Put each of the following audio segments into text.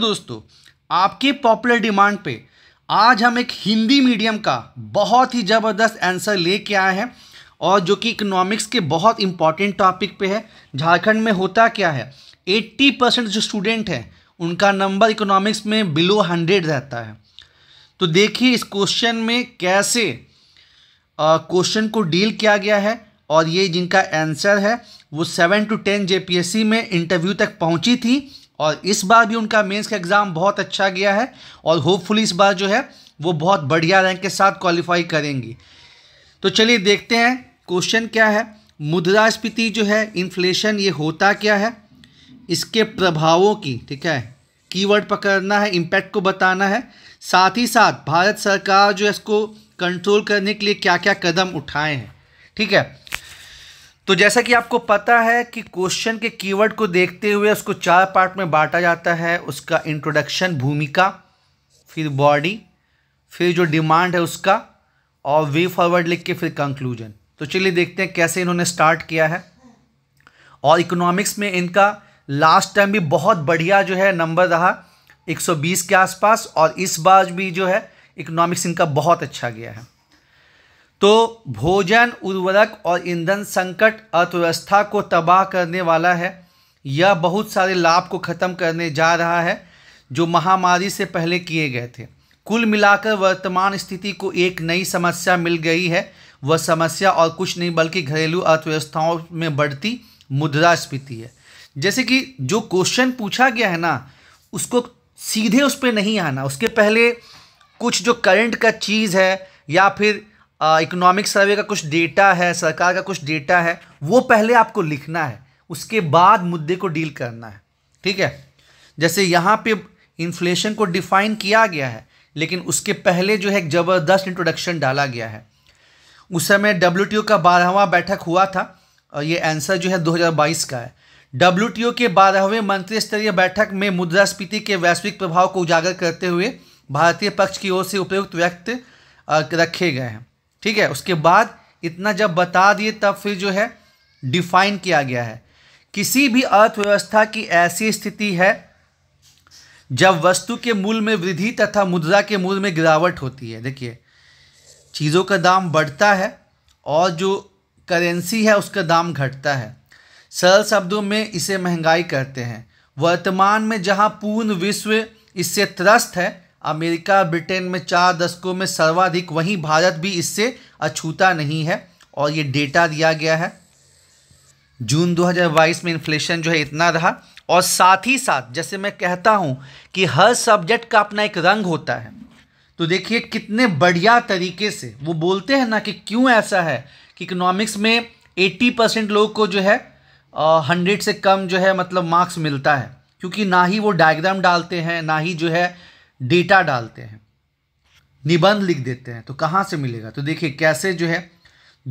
दोस्तों आपकी popular demand पे आज हम एक हिंदी मीडियम का बहुत ही ज़बरदस्त आंसर लेके आए हैं और जो कि इकोनॉमिक्स के बहुत इंपॉर्टेंट टॉपिक पे है झारखंड में होता क्या है 80 परसेंट जो स्टूडेंट हैं उनका नंबर इकोनॉमिक्स में बिलो हंड्रेड रहता है तो देखिए इस क्वेश्चन में कैसे क्वेश्चन को डील किया गया है और ये जिनका आंसर है वो सेवन टू टेन जे में इंटरव्यू तक पहुंची थी और इस बार भी उनका मेंस का एग्ज़ाम बहुत अच्छा गया है और होपफुली इस बार जो है वो बहुत बढ़िया रैंक के साथ क्वालिफाई करेंगी तो चलिए देखते हैं क्वेश्चन क्या है मुद्रास्फीति जो है इन्फ्लेशन ये होता क्या है इसके प्रभावों की ठीक है कीवर्ड पकड़ना है इम्पैक्ट को बताना है साथ ही साथ भारत सरकार जो है इसको कंट्रोल करने के लिए क्या क्या कदम उठाए हैं ठीक है तो जैसा कि आपको पता है कि क्वेश्चन के कीवर्ड को देखते हुए उसको चार पार्ट में बांटा जाता है उसका इंट्रोडक्शन भूमिका फिर बॉडी फिर जो डिमांड है उसका और वे फॉरवर्ड लिख के फिर कंक्लूजन तो चलिए देखते हैं कैसे इन्होंने स्टार्ट किया है और इकोनॉमिक्स में इनका लास्ट टाइम भी बहुत बढ़िया जो है नंबर रहा 120 के आसपास और इस बार भी जो है इकोनॉमिक्स इनका बहुत अच्छा गया है तो भोजन उर्वरक और ईंधन संकट अर्थव्यवस्था को तबाह करने वाला है यह बहुत सारे लाभ को ख़त्म करने जा रहा है जो महामारी से पहले किए गए थे कुल मिलाकर वर्तमान स्थिति को एक नई समस्या मिल गई है वह समस्या और कुछ नहीं बल्कि घरेलू अर्थव्यवस्थाओं में बढ़ती मुद्रास्फीति है जैसे कि जो क्वेश्चन पूछा गया है ना उसको सीधे उस पर नहीं आना उसके पहले कुछ जो करंट का चीज़ है या फिर इकोनॉमिक सर्वे का कुछ डेटा है सरकार का कुछ डेटा है वो पहले आपको लिखना है उसके बाद मुद्दे को डील करना है ठीक है जैसे यहाँ पे इन्फ्लेशन को डिफाइन किया गया है लेकिन उसके पहले जो है एक ज़बरदस्त इंट्रोडक्शन डाला गया है उस समय डब्ल्यू का बारहवा बैठक हुआ था और ये आंसर जो है 2022 का है डब्ल्यू के बारहवें मंत्री स्तरीय बैठक में मुद्रास्फीति के वैश्विक प्रभाव को उजागर करते हुए भारतीय पक्ष की ओर से उपयुक्त व्यक्त रखे गए हैं ठीक है उसके बाद इतना जब बता दिए तब फिर जो है डिफाइन किया गया है किसी भी अर्थव्यवस्था की ऐसी स्थिति है जब वस्तु के मूल्य में वृद्धि तथा मुद्रा के मूल्य में गिरावट होती है देखिए चीज़ों का दाम बढ़ता है और जो करेंसी है उसका दाम घटता है सरल शब्दों में इसे महंगाई कहते हैं वर्तमान में जहाँ पूर्ण विश्व इससे त्रस्त है अमेरिका ब्रिटेन में चार दशकों में सर्वाधिक वहीं भारत भी इससे अछूता नहीं है और ये डेटा दिया गया है जून 2022 में इन्फ्लेशन जो है इतना रहा और साथ ही साथ जैसे मैं कहता हूँ कि हर सब्जेक्ट का अपना एक रंग होता है तो देखिए कितने बढ़िया तरीके से वो बोलते हैं ना कि क्यों ऐसा है कि इकोनॉमिक्स में 80 परसेंट लोग को जो है हंड्रेड से कम जो है मतलब मार्क्स मिलता है क्योंकि ना ही वो डायग्राम डालते हैं ना ही जो है डेटा डालते हैं निबंध लिख देते हैं तो कहाँ से मिलेगा तो देखिए कैसे जो है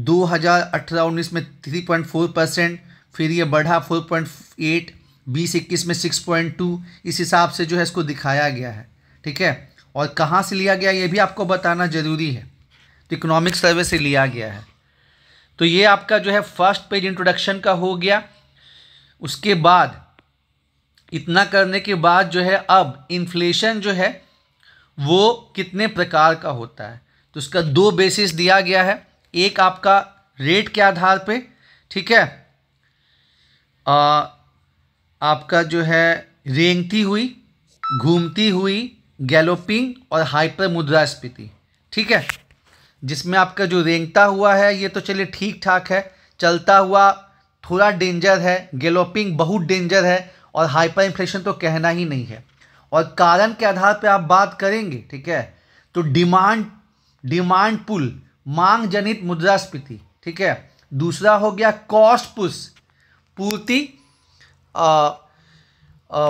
2018-19 में 3.4 परसेंट फिर ये बढ़ा 4.8 बीस में 6.2 इस हिसाब से जो है इसको दिखाया गया है ठीक है और कहाँ से लिया गया ये भी आपको बताना ज़रूरी है तो इकोनॉमिक सर्वे से लिया गया है तो ये आपका जो है फर्स्ट पेज इंट्रोडक्शन का हो गया उसके बाद इतना करने के बाद जो है अब इन्फ्लेशन जो है वो कितने प्रकार का होता है तो उसका दो बेसिस दिया गया है एक आपका रेट के आधार पे ठीक है आ, आपका जो है रेंगती हुई घूमती हुई गैलोपिंग और हाइपर मुद्रास्फीति ठीक है जिसमें आपका जो रेंगता हुआ है ये तो चलिए ठीक ठाक है चलता हुआ थोड़ा डेंजर है गैलोपिंग बहुत डेंजर है और हाइपर इन्फ्लेशन तो कहना ही नहीं है और कारण के आधार पर आप बात करेंगे ठीक है तो डिमांड डिमांड पुल मांग जनित मुद्रास्फीति ठीक है दूसरा हो गया कॉस्ट पुस पूर्ति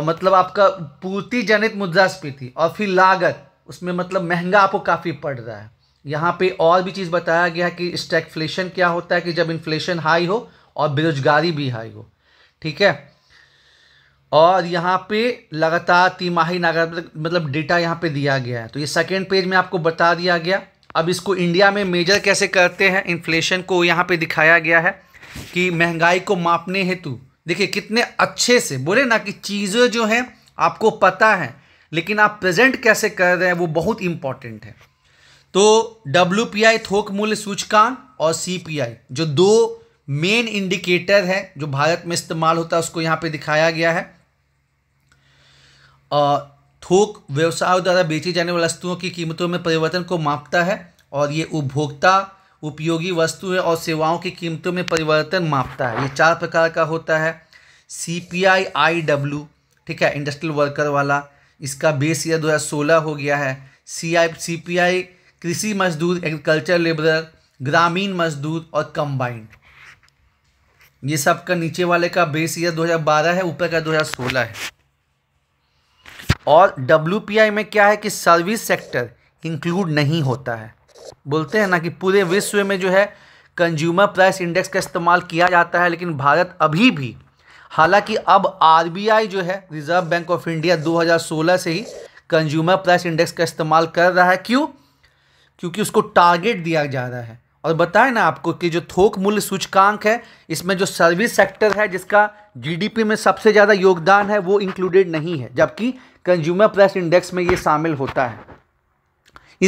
मतलब आपका पूर्ति जनित मुद्रास्फीति और फिर लागत उसमें मतलब महंगा आपको काफ़ी पड़ रहा है यहाँ पे और भी चीज़ बताया गया है कि स्टेकफ्लेशन क्या होता है कि जब इन्फ्लेशन हाई हो और बेरोजगारी भी हाई हो ठीक है और यहाँ पे लगातार तिमाही नागर मतलब डेटा यहाँ पे दिया गया है तो ये सेकेंड पेज में आपको बता दिया गया अब इसको इंडिया में मेजर कैसे करते हैं इन्फ्लेशन को यहाँ पे दिखाया गया है कि महंगाई को मापने हेतु देखिए कितने अच्छे से बोले ना कि चीज़ें जो हैं आपको पता है लेकिन आप प्रेजेंट कैसे कर रहे हैं वो बहुत इम्पॉर्टेंट है तो डब्ल्यू थोक मूल्य सूचकांक और सी जो दो मेन इंडिकेटर है जो भारत में इस्तेमाल होता है उसको यहाँ पे दिखाया गया है थोक व्यवसायों द्वारा बेची जाने वाली वस्तुओं की कीमतों में परिवर्तन को मापता है और ये उपभोक्ता उपयोगी वस्तुएं और सेवाओं की कीमतों में परिवर्तन मापता है ये चार प्रकार का होता है C P I I W ठीक है इंडस्ट्रियल वर्कर वाला इसका बेस ईयर दो हज़ार सोलह हो गया है सी आई सी पी आई कृषि मजदूर एग्रीकल्चर लेबरर ग्रामीण मजदूर और कंबाइंड ये सब का नीचे वाले का बेस ईयर दो हज़ार बारह है ऊपर का दो हज़ार सोलह है और डब्ल्यू में क्या है कि सर्विस सेक्टर इंक्लूड नहीं होता है बोलते हैं ना कि पूरे विश्व में जो है कंज्यूमर प्राइस इंडेक्स का इस्तेमाल किया जाता है लेकिन भारत अभी भी हालांकि अब आर जो है रिजर्व बैंक ऑफ इंडिया 2016 से ही कंज्यूमर प्राइस इंडेक्स का इस्तेमाल कर रहा है क्यों क्योंकि उसको टारगेट दिया जा रहा है और बताए ना आपको कि जो थोक मूल्य सूचकांक है इसमें जो सर्विस सेक्टर है जिसका जीडीपी में सबसे ज़्यादा योगदान है वो इंक्लूडेड नहीं है जबकि कंज्यूमर प्राइस इंडेक्स में ये शामिल होता है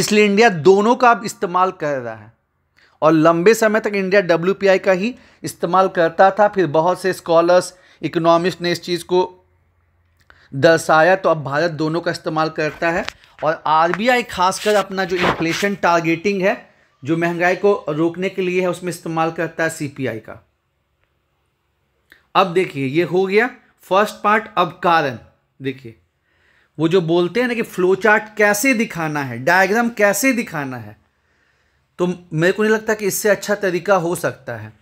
इसलिए इंडिया दोनों का अब इस्तेमाल कर रहा है और लंबे समय तक इंडिया डब्ल्यू का ही इस्तेमाल करता था फिर बहुत से स्कॉलर्स इकोनॉमिस्ट ने इस चीज़ को दर्शाया तो अब भारत दोनों का इस्तेमाल करता है और आर खासकर अपना जो इन्फ्लेशन टारगेटिंग है जो महंगाई को रोकने के लिए है उसमें इस्तेमाल करता है सी का अब देखिए ये हो गया फर्स्ट पार्ट अब कारण देखिए वो जो बोलते हैं ना कि फ्लो चार्ट कैसे दिखाना है डायग्राम कैसे दिखाना है तो मेरे को नहीं लगता कि इससे अच्छा तरीका हो सकता है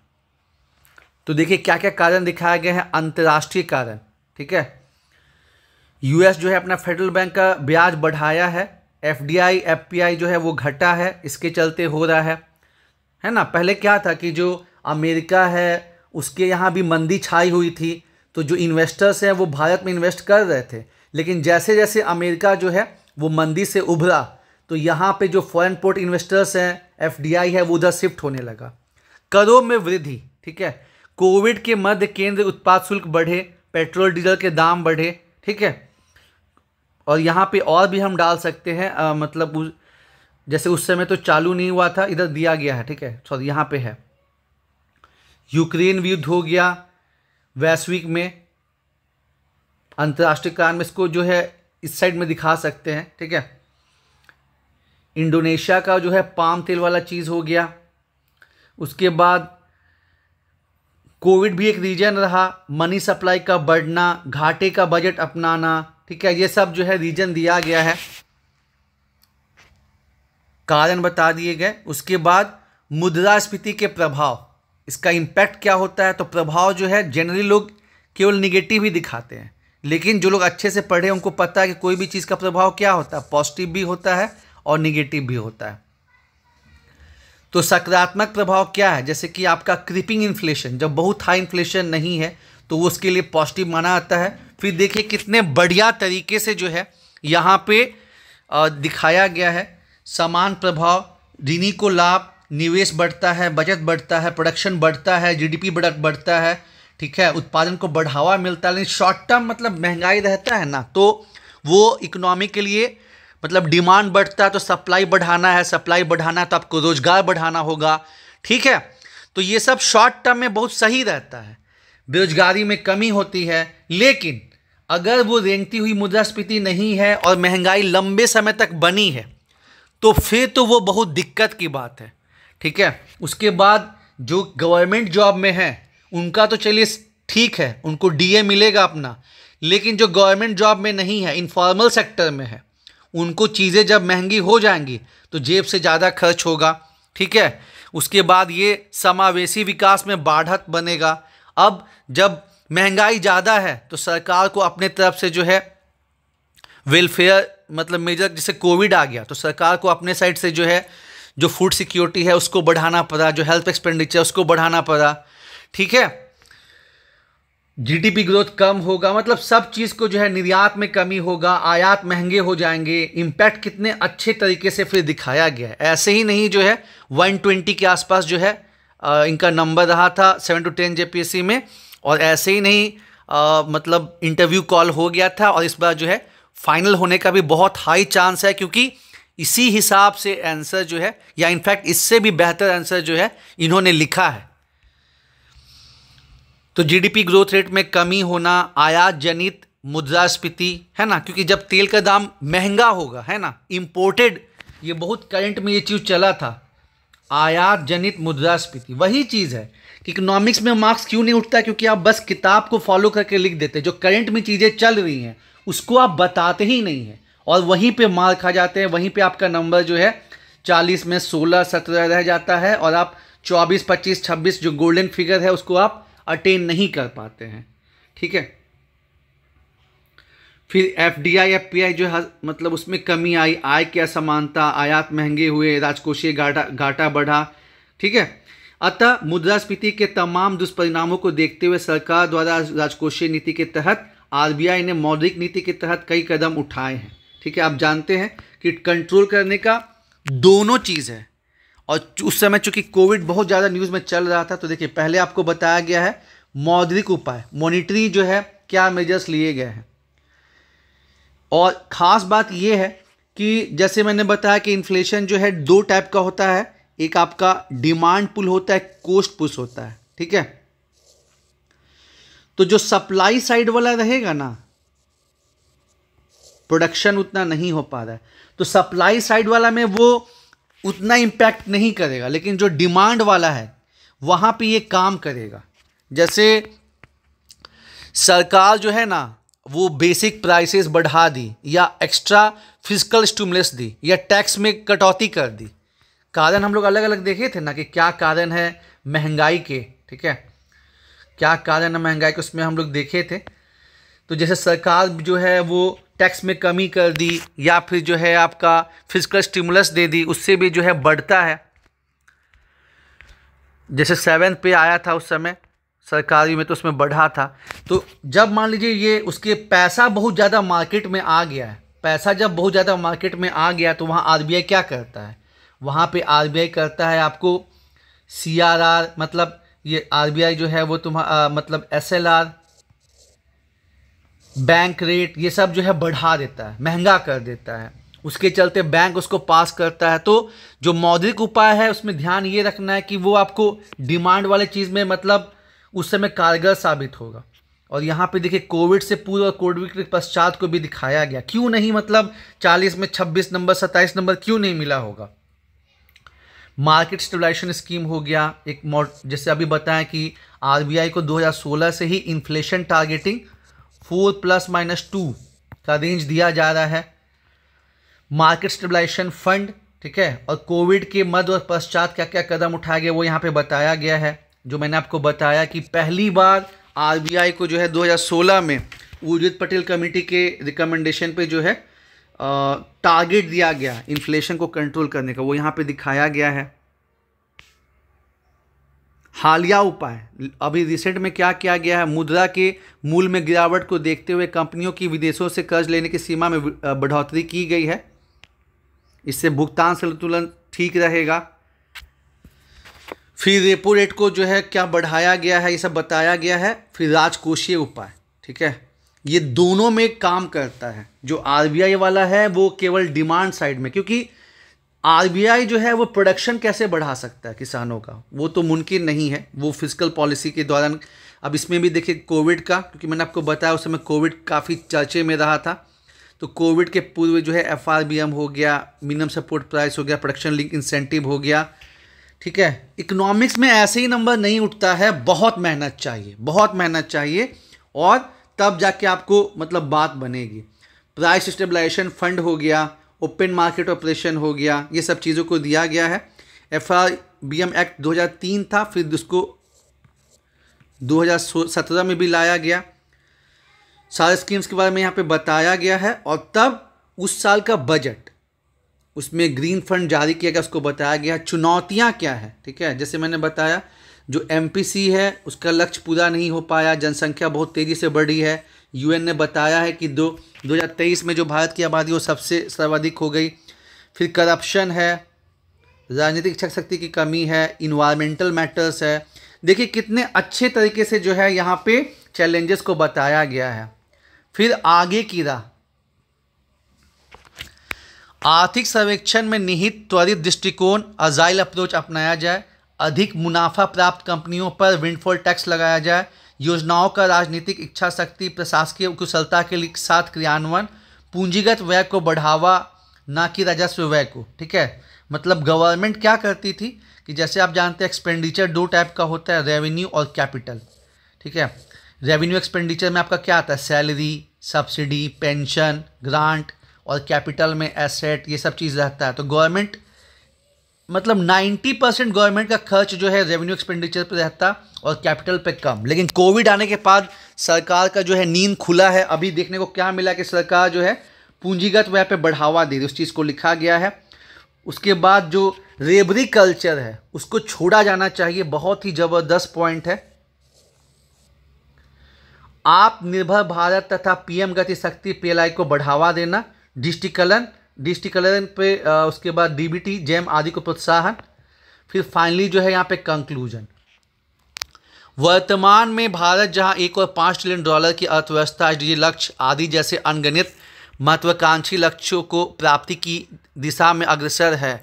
तो देखिए क्या क्या कारण दिखाया गया है अंतर्राष्ट्रीय कारण ठीक है यूएस जो है अपना फेडरल बैंक का ब्याज बढ़ाया है F D I F P I जो है वो घटा है इसके चलते हो रहा है है ना पहले क्या था कि जो अमेरिका है उसके यहाँ भी मंदी छाई हुई थी तो जो इन्वेस्टर्स हैं वो भारत में इन्वेस्ट कर रहे थे लेकिन जैसे जैसे अमेरिका जो है वो मंदी से उभरा तो यहाँ पे जो फॉरेन पोर्ट इन्वेस्टर्स हैं एफडीआई है वो उधर शिफ्ट होने लगा करों में वृद्धि ठीक है कोविड के मध्य केंद्र उत्पाद शुल्क बढ़े पेट्रोल डीजल के दाम बढ़े ठीक है और यहाँ पे और भी हम डाल सकते हैं आ, मतलब उस, जैसे उस समय तो चालू नहीं हुआ था इधर दिया गया है ठीक है सॉरी यहाँ पे है यूक्रेन युद्ध हो गया वैश्विक में अंतर्राष्ट्रीय कारण में इसको जो है इस साइड में दिखा सकते हैं ठीक है इंडोनेशिया का जो है पाम तेल वाला चीज़ हो गया उसके बाद कोविड भी एक रीजन रहा मनी सप्लाई का बढ़ना घाटे का बजट अपनाना ठीक है ये सब जो है रीजन दिया गया है कारण बता दिए गए उसके बाद मुद्रास्फीति के प्रभाव इसका इम्पैक्ट क्या होता है तो प्रभाव जो है जनरली लोग केवल निगेटिव ही दिखाते हैं लेकिन जो लोग अच्छे से पढ़े उनको पता है कि कोई भी चीज़ का प्रभाव क्या होता है पॉजिटिव भी होता है और निगेटिव भी होता है तो सकारात्मक प्रभाव क्या है जैसे कि आपका क्रिपिंग इन्फ्लेशन जब बहुत हाई इन्फ्लेशन नहीं है तो वो उसके लिए पॉजिटिव माना आता है फिर देखिए कितने बढ़िया तरीके से जो है यहाँ पे दिखाया गया है समान प्रभाव ऋणी को लाभ निवेश बढ़ता है बचत बढ़ता है प्रोडक्शन बढ़ता है जीडीपी डी बढ़ता है ठीक है उत्पादन को बढ़ावा मिलता है लेकिन शॉर्ट टर्म मतलब महंगाई रहता है ना तो वो इकोनॉमी के लिए मतलब डिमांड बढ़ता है तो सप्लाई बढ़ाना है सप्लाई बढ़ाना है तो आपको रोज़गार बढ़ाना होगा ठीक है तो ये सब शॉर्ट टर्म में बहुत सही रहता है बेरोजगारी में कमी होती है लेकिन अगर वो रेंगती हुई मुद्रास्फीति नहीं है और महंगाई लंबे समय तक बनी है तो फिर तो वो बहुत दिक्कत की बात है ठीक है उसके बाद जो गवर्नमेंट जॉब में है उनका तो चलिए ठीक है उनको डीए मिलेगा अपना लेकिन जो गवर्नमेंट जॉब में नहीं है इनफॉर्मल सेक्टर में है उनको चीज़ें जब महंगी हो जाएंगी तो जेब से ज़्यादा खर्च होगा ठीक है उसके बाद ये समावेशी विकास में बाढ़त बनेगा अब जब महंगाई ज़्यादा है तो सरकार को अपने तरफ से जो है वेलफेयर मतलब मेजर जैसे कोविड आ गया तो सरकार को अपने साइड से जो है जो फूड सिक्योरिटी है उसको बढ़ाना पड़ा जो हेल्थ एक्सपेंडिचर उसको बढ़ाना पड़ा ठीक है जीडीपी ग्रोथ कम होगा मतलब सब चीज़ को जो है निर्यात में कमी होगा आयात महंगे हो जाएंगे इम्पैक्ट कितने अच्छे तरीके से फिर दिखाया गया है ऐसे ही नहीं जो है 120 के आसपास जो है आ, इनका नंबर रहा था सेवन टू टेन जेपीएससी में और ऐसे ही नहीं आ, मतलब इंटरव्यू कॉल हो गया था और इस बार जो है फाइनल होने का भी बहुत हाई चांस है क्योंकि इसी हिसाब से आंसर जो है या इनफैक्ट इससे भी बेहतर आंसर जो है इन्होंने लिखा है तो जीडीपी ग्रोथ रेट में कमी होना आयात जनित मुद्रास्फीति है ना क्योंकि जब तेल का दाम महंगा होगा है ना इम्पोर्टेड ये बहुत करंट में ये चीज़ चला था आयात जनित मुद्रास्फीति वही चीज़ है कि इकोनॉमिक्स में मार्क्स क्यों नहीं उठता क्योंकि आप बस किताब को फॉलो करके लिख देते जो करंट में चीज़ें चल रही हैं उसको आप बताते ही नहीं हैं और वहीं पर मार्क खा जाते हैं वहीं पर आपका नंबर जो है चालीस में सोलह सत्रह रह जाता है और आप चौबीस पच्चीस छब्बीस जो गोल्डन फिगर है उसको आप अटेन नहीं कर पाते हैं ठीक है फिर F D I F P I जो है मतलब उसमें कमी आई आय की असमानता आयात महंगे हुए राजकोषीय घाटा घाटा बढ़ा ठीक है अतः मुद्रास्फीति के तमाम दुष्परिणामों को देखते हुए सरकार द्वारा राजकोषीय नीति के तहत आरबीआई ने मौद्रिक नीति के तहत कई कदम उठाए हैं ठीक है आप जानते हैं कि कंट्रोल करने का दोनों चीज़ है और उस समय चूंकि कोविड बहुत ज़्यादा न्यूज़ में चल रहा था तो देखिए पहले आपको बताया गया है मौद्रिक उपाय मॉनिटरी जो है क्या मेजर्स लिए गए हैं और ख़ास बात यह है कि जैसे मैंने बताया कि इन्फ्लेशन जो है दो टाइप का होता है एक आपका डिमांड पुल होता है कोस्ट पुश होता है ठीक है तो जो सप्लाई साइड वाला रहेगा ना प्रोडक्शन उतना नहीं हो पा रहा है तो सप्लाई साइड वाला में वो उतना इम्पैक्ट नहीं करेगा लेकिन जो डिमांड वाला है वहाँ पे ये काम करेगा जैसे सरकार जो है ना वो बेसिक प्राइसेस बढ़ा दी या एक्स्ट्रा फिजिकल स्टूमलेस दी या टैक्स में कटौती कर दी कारण हम लोग अलग अलग देखे थे ना कि क्या कारण है महंगाई के ठीक है क्या कारण है महंगाई के उसमें हम लोग देखे थे तो जैसे सरकार जो है वो टैक्स में कमी कर दी या फिर जो है आपका फिजिकल स्टिमुलस दे दी उससे भी जो है बढ़ता है जैसे सेवन पे आया था उस समय सरकारी में तो उसमें बढ़ा था तो जब मान लीजिए ये उसके पैसा बहुत ज़्यादा मार्केट में आ गया है पैसा जब बहुत ज़्यादा मार्केट में आ गया तो वहाँ आर क्या करता है वहाँ पर आर करता है आपको सी मतलब ये आर जो है वो तुम्हारा मतलब एस बैंक रेट ये सब जो है बढ़ा देता है महंगा कर देता है उसके चलते बैंक उसको पास करता है तो जो मौद्रिक उपाय है उसमें ध्यान ये रखना है कि वो आपको डिमांड वाले चीज़ में मतलब उस समय कारगर साबित होगा और यहाँ पे देखिए कोविड से पूर्व और कोविड के पश्चात को भी दिखाया गया क्यों नहीं मतलब 40 में 26 नंबर 27 नंबर क्यों नहीं मिला होगा मार्केट स्टेबलाइजेशन स्कीम हो गया एक जैसे अभी बताया कि आरबीआई को 2016 से ही inflation targeting four plus minus two का रेंज दिया जा रहा है मार्केट स्टेबलाइजेशन फंड ठीक है और कोविड के मध्य और पश्चात क्या क्या कदम उठाए गए वो यहाँ पे बताया गया है जो मैंने आपको बताया कि पहली बार आरबीआई को जो है 2016 में उर्जित पटेल कमेटी के रिकमेंडेशन पे जो है टारगेट दिया गया इन्फ्लेशन को कंट्रोल करने का वो यहाँ पे दिखाया गया है हालिया उपाय अभी रिसेंट में क्या किया गया है मुद्रा के मूल में गिरावट को देखते हुए कंपनियों की विदेशों से कर्ज लेने की सीमा में बढ़ोतरी की गई है इससे भुगतान संतुलन ठीक रहेगा फिर रेपो रेट को जो है क्या बढ़ाया गया है ये सब बताया गया है फिर राजकोषीय उपाय ठीक है ये दोनों में काम करता है जो आर वाला है वो केवल डिमांड साइड में क्योंकि आरबीआई जो है वो प्रोडक्शन कैसे बढ़ा सकता है किसानों का वो तो मुमकिन नहीं है वो फिजिकल पॉलिसी के दौरान अब इसमें भी देखिए कोविड का क्योंकि मैंने आपको बताया उस समय कोविड काफ़ी चर्चे में रहा था तो कोविड के पूर्व जो है एफ हो गया मिनिमम सपोर्ट प्राइस हो गया प्रोडक्शन लिंक इंसेंटिव हो गया ठीक है इकोनॉमिक्स में ऐसे ही नंबर नहीं उठता है बहुत मेहनत चाहिए बहुत मेहनत चाहिए और तब जाके आपको मतलब बात बनेगी प्राइस स्टेबलाइजेशन फंड हो गया ओपन मार्केट ऑपरेशन हो गया ये सब चीज़ों को दिया गया है F R B M act 2003 था फिर उसको 2017 में भी लाया गया सारे स्कीम्स के बारे में यहाँ पे बताया गया है और तब उस साल का बजट उसमें ग्रीन फंड जारी किया गया उसको बताया गया चुनौतियाँ क्या है ठीक है जैसे मैंने बताया जो एम है उसका लक्ष्य पूरा नहीं हो पाया जनसंख्या बहुत तेज़ी से बढ़ी है यूएन ने बताया है कि दो 2023 में जो भारत की आबादी वो सबसे सर्वाधिक हो गई फिर करप्शन है राजनीतिक इच्छा शक्ति की कमी है इन्वायरमेंटल मैटर्स है देखिए कितने अच्छे तरीके से जो है यहाँ पे चैलेंजेस को बताया गया है फिर आगे की राह आर्थिक सर्वेक्षण में निहित त्वरित दृष्टिकोण अजाइल अप्रोच अपनाया जाए अधिक मुनाफा प्राप्त कंपनियों पर विंडफॉल टैक्स लगाया जाए योजनाओं का राजनीतिक इच्छा शक्ति प्रशासकीय कुशलता के साथ क्रियान्वयन पूंजीगत व्यय को बढ़ावा ना कि राजस्व व्यय को ठीक है मतलब गवर्नमेंट क्या करती थी कि जैसे आप जानते हैं एक्सपेंडिचर दो टाइप का होता है रेवेन्यू और कैपिटल ठीक है रेवेन्यू एक्सपेंडिचर में आपका क्या आता है सैलरी सब्सिडी पेंशन ग्रांट और कैपिटल में एसेट ये सब चीज़ रहता है तो गवर्नमेंट मतलब 90 परसेंट गवर्नमेंट का खर्च जो है रेवेन्यू एक्सपेंडिचर पर रहता और कैपिटल पे कम लेकिन कोविड आने के बाद सरकार का जो है नींद खुला है अभी देखने को क्या मिला कि सरकार जो है पूंजीगत व्यय पे बढ़ावा दे रही उस चीज़ को लिखा गया है उसके बाद जो रेबरी कल्चर है उसको छोड़ा जाना चाहिए बहुत ही ज़बरदस्त पॉइंट है आप निर्भर भारत तथा पीएम गति शक्ति पीएलआई को बढ़ावा देना डिस्टिकलन डिस्टिकलरन पे उसके बाद डीबीटी जैम आदि को प्रोत्साहन फिर फाइनली जो है यहाँ पे कंक्लूजन वर्तमान में भारत जहाँ एक और पाँच ट्रिलियन डॉलर की अर्थव्यवस्था डिजी लक्ष्य आदि जैसे अनगणित महत्वाकांक्षी लक्ष्यों को प्राप्ति की दिशा में अग्रसर है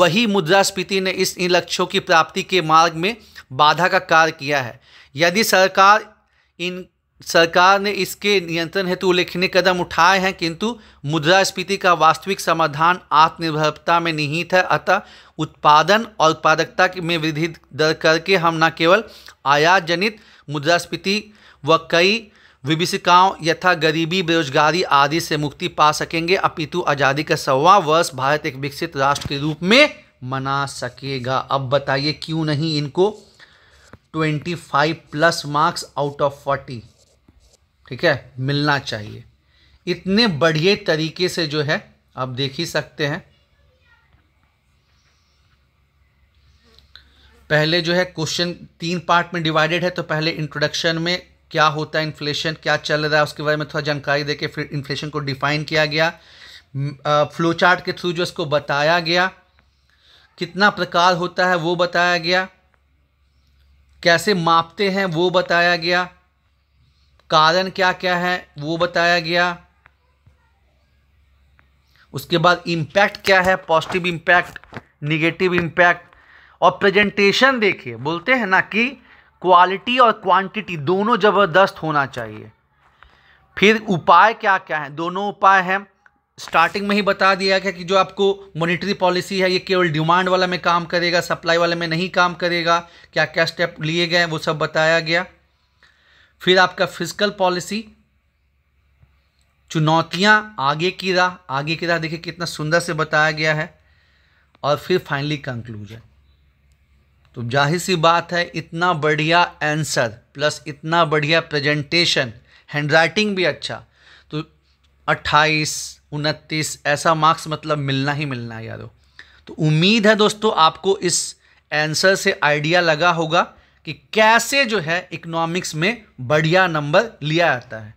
वही मुद्रास्फीति ने इस इन लक्ष्यों की प्राप्ति के मार्ग में बाधा का कार्य किया है यदि सरकार इन सरकार ने इसके नियंत्रण हेतु उल्लेखनीय कदम उठाए हैं किंतु स्फीति का वास्तविक समाधान आत्मनिर्भरता में निहित है अतः उत्पादन और उत्पादकता में वृद्धि दर करके हम न केवल आयात जनित मुद्रास्फीति व कई विभिषिकाओं यथा गरीबी बेरोजगारी आदि से मुक्ति पा सकेंगे अपितु आज़ादी का सवा वर्ष भारत एक विकसित राष्ट्र के रूप में मना सकेगा अब बताइए क्यों नहीं इनको 25 प्लस मार्क्स आउट ऑफ 40 ठीक है मिलना चाहिए इतने बढ़िया तरीके से जो है आप देख ही सकते हैं पहले जो है क्वेश्चन तीन पार्ट में डिवाइडेड है तो पहले इंट्रोडक्शन में क्या होता है इन्फ्लेशन क्या चल रहा है उसके बारे में थोड़ा जानकारी देके फिर इन्फ्लेशन को डिफाइन किया गया फ्लो चार्ट के थ्रू जो इसको बताया गया कितना प्रकार होता है वो बताया गया कैसे मापते हैं वो बताया गया कारण क्या क्या है वो बताया गया उसके बाद इम्पैक्ट क्या है पॉजिटिव इम्पैक्ट निगेटिव इम्पैक्ट और प्रेजेंटेशन देखिए बोलते हैं ना कि क्वालिटी और क्वांटिटी दोनों ज़बरदस्त होना चाहिए फिर उपाय क्या क्या है दोनों उपाय हैं स्टार्टिंग में ही बता दिया गया कि जो आपको मॉनेटरी पॉलिसी है ये केवल डिमांड वाला में काम करेगा सप्लाई वाले में नहीं काम करेगा क्या क्या स्टेप लिए गए वो सब बताया गया फिर आपका फिजिकल पॉलिसी चुनौतियाँ आगे की राह आगे की राह देखिए कितना सुंदर से बताया गया है और फिर फाइनली कंक्लूजन तो जाहिर सी बात है इतना बढ़िया आंसर प्लस इतना बढ़िया प्रेजेंटेशन हैंड राइटिंग भी अच्छा तो 28 उनतीस ऐसा मार्क्स मतलब मिलना ही मिलना है यारो तो उम्मीद है दोस्तों आपको इस आंसर से आइडिया लगा होगा कि कैसे जो है इकोनॉमिक्स में बढ़िया नंबर लिया जाता है